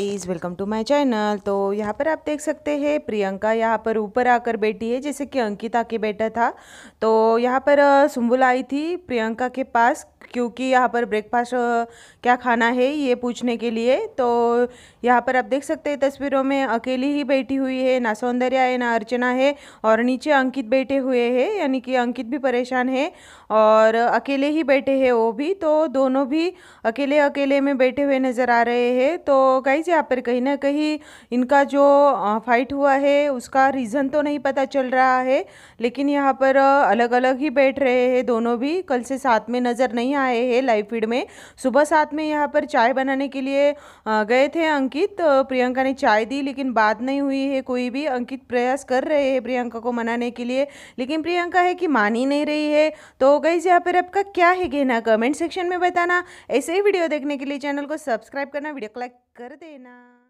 is welcome to my channel तो यहाँ पर आप देख सकते हैं प्रियंका यहाँ पर ऊपर आकर बैठी है जैसे कि अंकिता के बेटा था तो यहाँ पर सुम्बुल आई थी प्रियंका के पास क्योंकि यहाँ पर ब्रेकफास्ट क्या खाना है ये पूछने के लिए तो यहाँ पर आप देख सकते हैं तस्वीरों में अकेली ही बैठी हुई है ना सौंदर्या है ना अर्चना है और नीचे अंकित बैठे हुए हैं यानी कि अंकित भी परेशान है और अकेले ही बैठे हैं वो भी तो दोनों भी अकेले अकेले में बैठे हुए नज़र आ रहे हैं तो गाइज गाइज यहाँ पर कहीं ना कहीं इनका जो फाइट हुआ है उसका रीज़न तो नहीं पता चल रहा है लेकिन यहाँ पर अलग अलग ही बैठ रहे हैं दोनों भी कल से साथ में नज़र नहीं आए हैं लाइव फीड में सुबह साथ में यहाँ पर चाय बनाने के लिए गए थे अंकित प्रियंका ने चाय दी लेकिन बात नहीं हुई है कोई भी अंकित प्रयास कर रहे हैं प्रियंका को मनाने के लिए लेकिन प्रियंका है कि मान ही नहीं रही है तो गई यहाँ पर आपका क्या है कहना कमेंट सेक्शन में बताना ऐसे ही वीडियो देखने के लिए चैनल को सब्सक्राइब करना वीडियो को लाइक कर देना না